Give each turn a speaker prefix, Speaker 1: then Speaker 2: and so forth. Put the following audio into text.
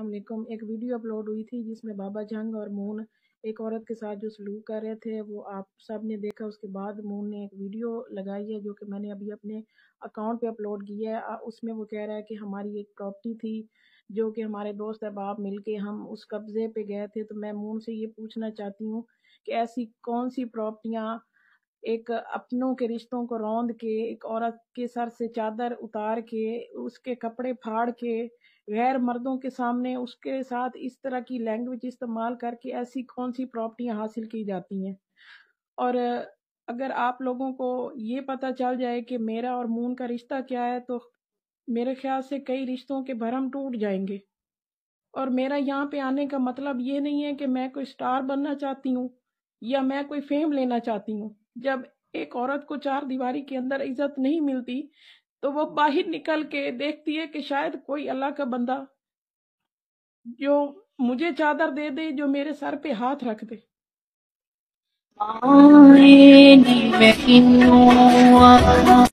Speaker 1: अलैक्म एक video upload हुई थी जिसमें बाबा जंग और मून एक औरत के साथ जो सलूक कर रहे थे वो आप सब ने देखा उसके बाद मून ने एक वीडियो लगाई है जो कि मैंने अभी अपने अकाउंट पे अपलोड किया है उसमें वो कह रहा है कि हमारी एक प्रॉपर्टी थी जो कि हमारे दोस्त अहबाब मिल के हम उस कब्ज़े पे गए थे तो मैं मून से ये पूछना चाहती हूँ कि ऐसी कौन सी प्रॉपर्टियाँ एक अपनों के रिश्तों को रौंद के एक औरत के सर से चादर उतार के उसके कपड़े फाड़ के गैर मर्दों के सामने उसके साथ इस तरह की लैंग्वेज इस्तेमाल करके ऐसी कौन सी प्रॉपर्टियाँ हासिल की जाती हैं और अगर आप लोगों को ये पता चल जाए कि मेरा और मून का रिश्ता क्या है तो मेरे ख्याल से कई रिश्तों के भरम टूट जाएंगे और मेरा यहाँ पे आने का मतलब ये नहीं है कि मैं कोई स्टार बनना चाहती हूँ या मैं कोई फेम लेना चाहती हूँ जब एक औरत को चार दीवारी के अंदर इज्जत नहीं मिलती तो वो बाहर निकल के देखती है कि शायद कोई अल्लाह का बंदा जो मुझे चादर दे दे जो मेरे सर पे हाथ रख दे
Speaker 2: आए